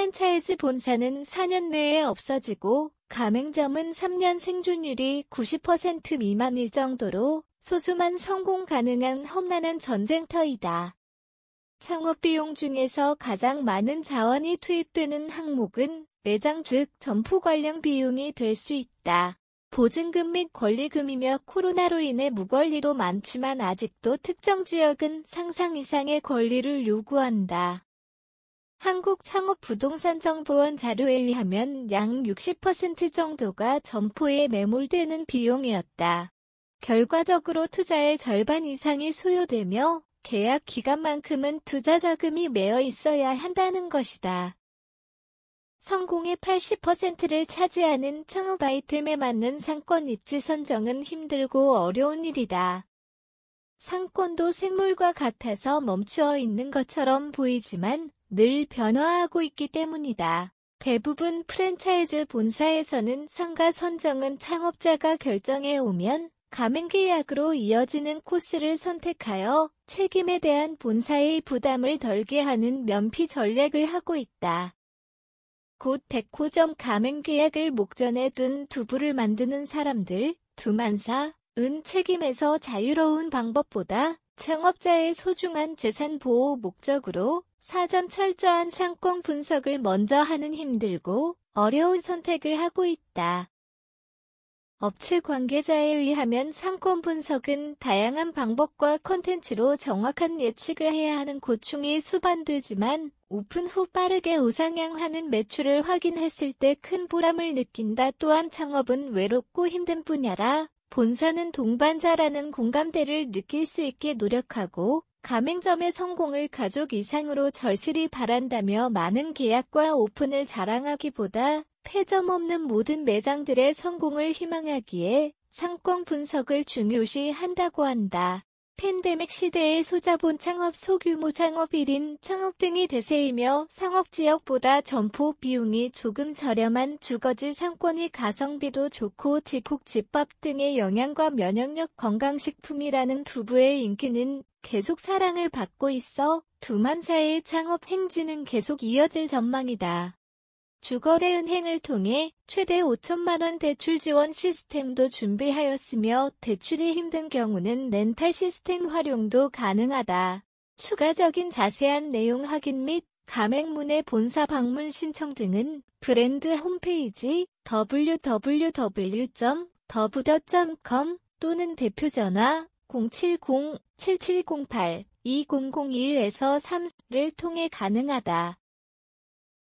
프랜차이즈 본사는 4년 내에 없어지고 가맹점은 3년 생존율이 90% 미만일 정도로 소수만 성공 가능한 험난한 전쟁터이다. 창업 비용 중에서 가장 많은 자원이 투입되는 항목은 매장 즉 점포 관련 비용이 될 수 있다. 보증금 및 권리금이며 코로나로 인해 무권리도 많지만 아직도 특정 지역은 상상 이상의 권리를 요구한다. 한국창업부동산정보원 자료에 의하면 양 60% 정도가 점포에 매몰되는 비용이었다. 결과적으로 투자의 절반 이상이 소요되며 계약 기간만큼은 투자 자금이 매여 있어야 한다는 것이다. 성공의 80%를 차지하는 창업 아이템에 맞는 상권 입지 선정은 힘들고 어려운 일이다. 상권도 생물과 같아서 멈추어 있는 것처럼 보이지만 늘 변화하고 있기 때문이다. 대부분 프랜차이즈 본사에서는 상가 선정은 창업자가 결정해 오면 가맹계약으로 이어지는 코스를 선택하여 책임에 대한 본사의 부담을 덜게 하는 면피 전략을 하고 있다. 곧 백호점 가맹계약을 목전에 둔 두부를 만드는 사람들, 두만사, 은 책임에서 자유로운 방법보다 창업자의 소중한 재산 보호 목적으로 사전 철저한 상권 분석을 먼저 하는 힘들고 어려운 선택을 하고 있다. 업체 관계자에 의하면 상권 분석은 다양한 방법과 컨텐츠로 정확한 예측을 해야 하는 고충이 수반되지만 오픈 후 빠르게 우상향하는 매출을 확인했을 때 큰 보람을 느낀다. 또한 창업은 외롭고 힘든 분야라 본사는 동반자라는 공감대를 느낄 수 있게 노력하고 가맹점의 성공을 가족 이상으로 절실히 바란다며 많은 계약과 오픈을 자랑하기보다 폐점 없는 모든 매장들의 성공을 희망하기에 상권 분석을 중요시 한다고 한다. 팬데믹 시대의 소자본 창업, 소규모 창업 1인 창업 등이 대세이며 상업 지역보다 점포 비용이 조금 저렴한 주거지 상권이 가성비도 좋고 집콕 집밥 등의 영양과 면역력 건강식품이라는 부부의 인기는 계속 사랑을 받고 있어 두만사의 창업 행진은 계속 이어질 전망이다. 주거래 은행을 통해 최대 5천만원 대출 지원 시스템도 준비하였으며 대출이 힘든 경우는 렌탈 시스템 활용도 가능하다. 추가적인 자세한 내용 확인 및 감액문의 본사 방문 신청 등은 브랜드 홈페이지 www.더부더.com 또는 대표 전화 0 7 0 7 7 0 8 2 0 0 1 3를 통해 가능하다.